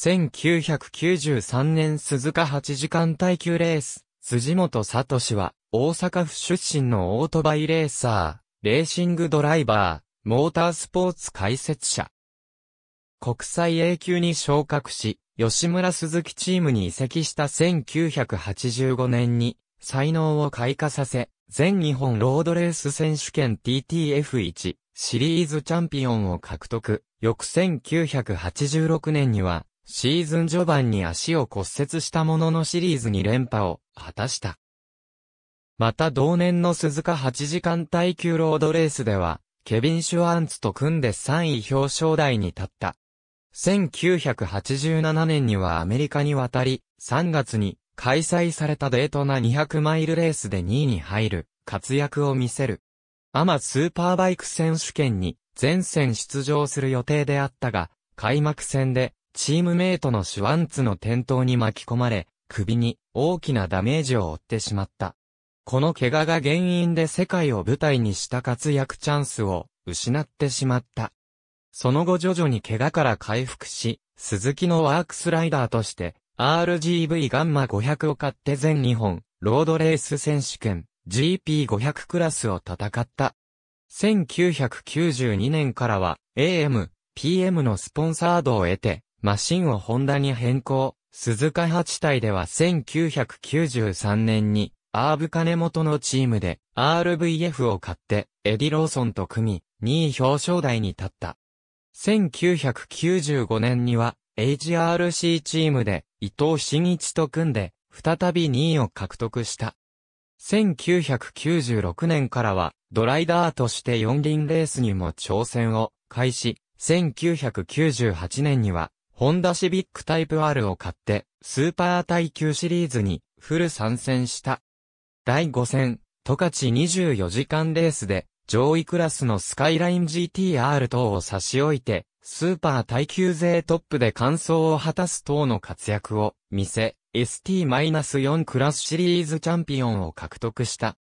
1993年鈴鹿8時間耐久レース、辻本聡は、大阪府出身のオートバイレーサー、レーシングドライバー、モータースポーツ解説者。国際 A 級に昇格し、吉村鈴木チームに移籍した1985年に、才能を開花させ、全日本ロードレース選手権 TTF1 シリーズチャンピオンを獲得。翌1986年にはシーズン序盤に足を骨折したもののシリーズに連覇を果たした。また同年の鈴鹿8時間耐久ロードレースでは、ケビン・シュアンツと組んで3位表彰台に立った。1987年にはアメリカに渡り、3月に開催されたデートな200マイルレースで2位に入る活躍を見せる。アマスーパーバイク選手権に全戦出場する予定であったが、開幕戦でチームメイトのシュワンツの転倒に巻き込まれ、首に大きなダメージを負ってしまった。この怪我が原因で世界を舞台にした活躍チャンスを失ってしまった。その後徐々に怪我から回復し、鈴木のワークスライダーとして、RGV ガンマ500を買って全日本、ロードレース選手権、GP500 クラスを戦った。1992年からは、AM、PM のスポンサードを得て、マシンをホンダに変更。鈴鹿八体では1993年に、アーブ金本のチームで RVF を買って、エディ・ローソンと組み、2位表彰台に立った。1995年には、HRC チームで、伊藤真一と組んで、再び2位を獲得した。1996年からは、ドライダーとして四輪レースにも挑戦を開始、1998年には、ホンダシビックタイプ R を買って、スーパー耐久シリーズにフル参戦した。第5戦、トカチ24時間レースで、上位クラスのスカイライン GTR 等を差し置いて、スーパー耐久勢トップで完走を果たす等の活躍を見せ、ST-4 クラスシリーズチャンピオンを獲得した。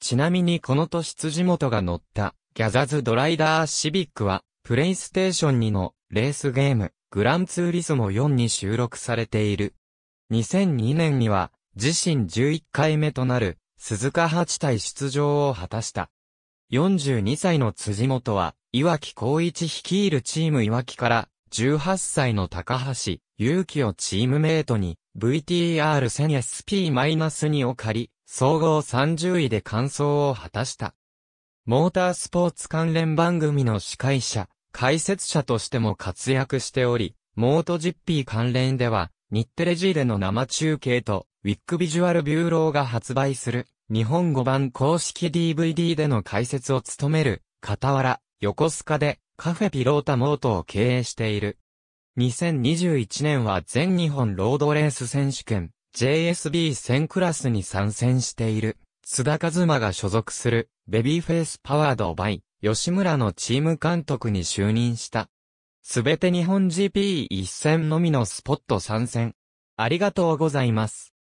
ちなみにこの年辻元が乗った、ギャザズドライダーシビックは、プレイステーション2のレースゲーム、グランツーリスモ4に収録されている。2002年には、自身11回目となる、鈴鹿八体出場を果たした。42歳の辻元は、岩木光一率いるチーム岩木から、18歳の高橋、勇気をチームメイトに、VTR1000SP-2 を借り、総合30位で完走を果たした。モータースポーツ関連番組の司会者、解説者としても活躍しており、モートジッピー関連では、日テレ G での生中継と、ウィックビジュアルビューローが発売する、日本語版公式 DVD での解説を務める、傍ら、横須賀で、カフェピロータモートを経営している。2021年は全日本ロードレース選手権、JSB 1000クラスに参戦している、津田和馬が所属する、ベビーフェイスパワードバイ、吉村のチーム監督に就任した。すべて日本 g p 一戦のみのスポット参戦。ありがとうございます。